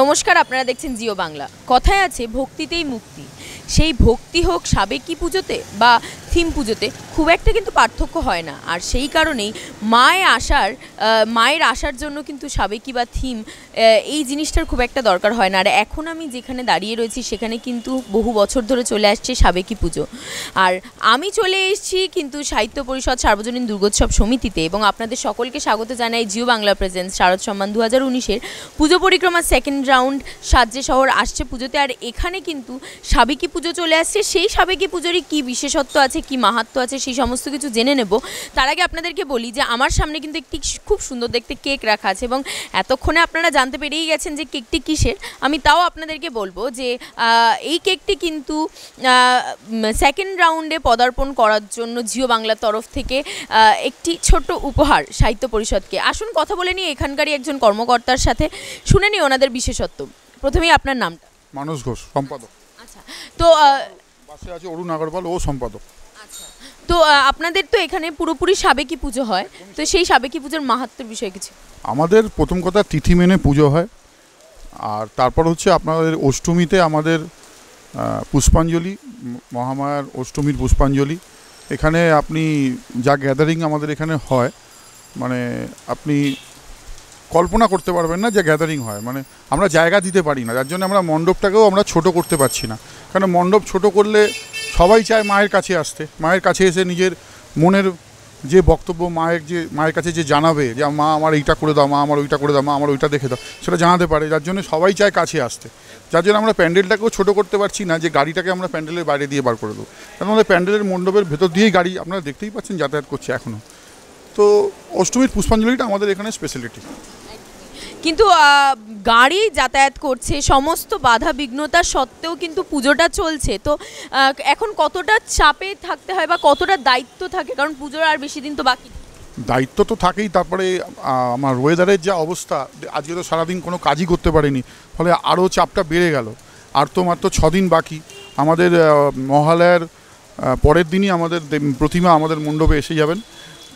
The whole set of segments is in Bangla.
নমস্কার আপনারা দেখছেন জিও বাংলা কথায় আছে ভক্তিতেই মুক্তি সেই ভক্তি হোক সাবেকি পুজোতে বা থিম পুজোতে খুব একটা কিন্তু পার্থক্য হয় না আর সেই কারণেই মায়ের আসার মায়ের আসার জন্য কিন্তু সাবেকি বা থিম এই জিনিসটার খুব একটা দরকার হয় না আর এখন আমি যেখানে দাঁড়িয়ে রয়েছি সেখানে কিন্তু বহু বছর ধরে চলে আসছে সাবেকি পুজো আর আমি চলে এসেছি কিন্তু সাহিত্য পরিষদ সার্বজনীন দুর্গোৎসব সমিতিতে এবং আপনাদের সকলকে স্বাগত জানাই জিও বাংলা প্রেজেন্স শারদ সম্মান দু হাজার উনিশের পুজো পরিক্রমার সেকেন্ড রাউন্ড সাজ্জে শহর আসছে পুজোতে আর এখানে কিন্তু সাবেকি পুজো চলে আসছে সেই সাবেকি পুজোরই কী বিশেষত্ব আছে কি মাহাত্ম আছে সেই সমস্ত কিছু জেনে নেব তার আগে আপনাদেরকে বলি যে আমার সামনে কিন্তু একটি খুব সুন্দর দেখতে কেক রাখা আছে এবং এতক্ষণে আপনারা জানতে পেরেই গেছেন যে কেকটি কিসের আমি তাও আপনাদেরকে বলবো যে এই কেকটি কিন্তু সেকেন্ড রাউন্ডে পদার্পণ করার জন্য জিও বাংলার তরফ থেকে একটি ছোট্ট উপহার সাহিত্য পরিষদকে আসুন কথা বলে নিই এখানকারই একজন কর্মকর্তার সাথে শুনে নিই ওনাদের বিশেষত্ব প্রথমেই আপনার নামটা মানুষ ঘোষ সম্পাদক আচ্ছা তো পাশে আছে অরুণ আগরওয়াল ও সম্পাদক আচ্ছা। তো আপনাদের তো এখানে পুরোপুরি সাবেকি পুজো হয় তো সেই সাবেকি পুজোর মাহাত্মের বিষয়ে কিছু আমাদের প্রথম কথা তিথি মেনে পুজো হয় আর তারপর হচ্ছে আপনাদের অষ্টমীতে আমাদের পুষ্পাঞ্জলি মহামায়ার অষ্টমীর পুষ্পাঞ্জলি এখানে আপনি যা গ্যাদারিং আমাদের এখানে হয় মানে আপনি কল্পনা করতে পারবেন না যে গ্যাদারিং হয় মানে আমরা জায়গা দিতে পারি না যার জন্য আমরা মণ্ডপটাকেও আমরা ছোট করতে পারছি না কারণ মণ্ডপ ছোট করলে সবাই চায় মায়ের কাছে আসতে মায়ের কাছে এসে নিজের মনের যে বক্তব্য মায়ের যে মায়ের কাছে যে জানাবে যে মা আমার এইটা করে দাও মা আমার ওইটা করে দাও মা আমার ওইটা দেখে দাও সেটা জানাতে পারে যার জন্য সবাই চায় কাছে আসতে যার জন্য আমরা প্যান্ডেলটাকেও ছোটো করতে পারছি না যে গাড়িটাকে আমরা প্যান্ডেলের বাইরে দিয়ে বার করে দেবো কারণ আমাদের প্যান্ডেলের মণ্ডপের ভেতর দিয়েই গাড়ি আপনারা দেখতেই পাচ্ছেন যাতায়াত করছে এখনও তো অষ্টমীর পুষ্পাঞ্জলিটা আমাদের এখানে স্পেশালিটি কিন্তু গাড়ি যাতায়াত করছে সমস্ত বাধা বিঘ্নতা সত্ত্বেও কিন্তু পুজোটা চলছে তো এখন কতটা চাপে থাকতে হয় বা কতটা দায়িত্ব থাকে কারণ পুজোর আর বেশি দিন তো বাকি দায়িত্ব তো থাকেই তারপরে আমার ওয়েদারের যা অবস্থা আজকে তো সারাদিন কোনো কাজই করতে পারিনি ফলে আরও চাপটা বেড়ে গেল আর তো মাত্র ছদিন বাকি আমাদের মহালয়ার পরের দিনই আমাদের প্রতিমা আমাদের মণ্ডপে এসে যাবেন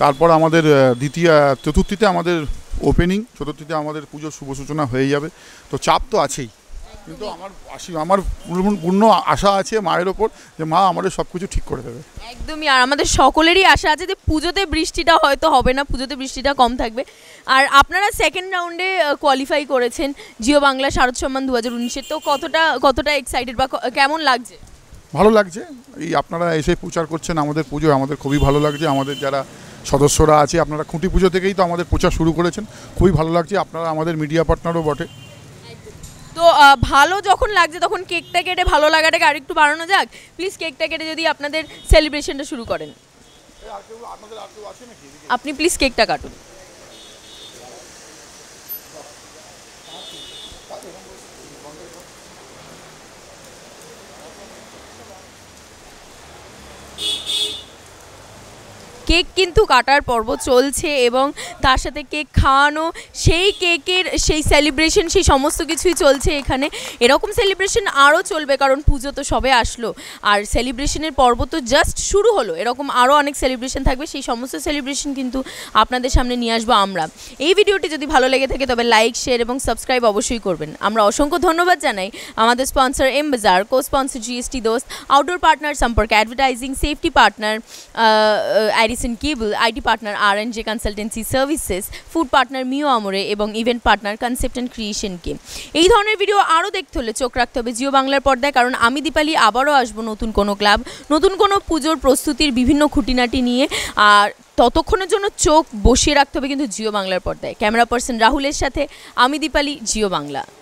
তারপর আমাদের দ্বিতীয় চতুর্থীতে আমাদের ওপেনিং চতুর্থীতে আমাদের পুজোর শুভ সূচনা হয়ে যাবে তো চাপ তো আছেই কিন্তু আমার আসি আমার পূর্ণ আশা আছে মায়ের ওপর যে মা আমাদের সব কিছু ঠিক করে দেবে একদমই আর আমাদের সকলেরই আশা আছে যে পুজোতে বৃষ্টিটা হয়তো হবে না পুজোতে বৃষ্টিটা কম থাকবে আর আপনারা সেকেন্ড রাউন্ডে কোয়ালিফাই করেছেন জিও বাংলা শারদ সম্মান দু হাজার উনিশের তো কতটা কতটা এক্সাইটেড বা কেমন লাগছে ভালো লাগছে এই আপনারা এসে প্রচার করছেন আমাদের পুজো আমাদের খুবই ভালো লাগছে আমাদের যারা সদস্যরা আছে আপনারা খুঁটি পুজো থেকেই তো আমাদের প্রচার শুরু করেছেন খুবই ভালো লাগছে আপনারা আমাদের মিডিয়া পার্টনারও বটে তো ভালো যখন লাগছে তখন কেকটা কেটে ভালো লাগাটাকে আরেকটু বাড়ানো যাক প্লিজ কেকটা কেটে যদি আপনাদের সেলিব্রেশনটা শুরু করেন আপনি প্লিজ কেকটা কাটুন কেক কিন্তু কাটার পর্ব চলছে এবং তার সাথে কেক খাওয়ানো সেই কেকের সেই সেলিব্রেশন সেই সমস্ত কিছুই চলছে এখানে এরকম সেলিব্রেশন আরও চলবে কারণ পুজো তো সবে আসলো আর সেলিব্রেশনের পর্ব তো জাস্ট শুরু হলো এরকম আরও অনেক সেলিব্রেশন থাকবে সেই সমস্ত সেলিব্রেশন কিন্তু আপনাদের সামনে নিয়ে আসবো আমরা এই ভিডিওটি যদি ভালো লেগে থাকে তবে লাইক শেয়ার এবং সাবস্ক্রাইব অবশ্যই করবেন আমরা অসংখ্য ধন্যবাদ জানাই আমাদের sponsor M Bazaar co sponsor GST দোস্ত আউটডোর পার্টনার সম্পর্কে অ্যাডভার্টাইজিং সেফটি পার্টনার মেডিসিন কেবল ID partner R N J consultancy services food partner Mio Amore এবং ইভেন্ট পার্টনার কনসেপ্ট অ্যান্ড ক্রিয়েশনকে এই ধরনের ভিডিও আরও দেখতে হলে চোখ রাখতে হবে জিও বাংলার পর্দায় কারণ আমি দীপালি আবারও আসবো নতুন কোনো ক্লাব নতুন কোনো পুজোর প্রস্তুতির বিভিন্ন খুঁটিনাটি নিয়ে আর ততক্ষণের জন্য চোখ বসিয়ে রাখতে হবে কিন্তু জিও বাংলার পর্দায় ক্যামেরা পার্সন রাহুলের সাথে আমি দীপালি জিও বাংলা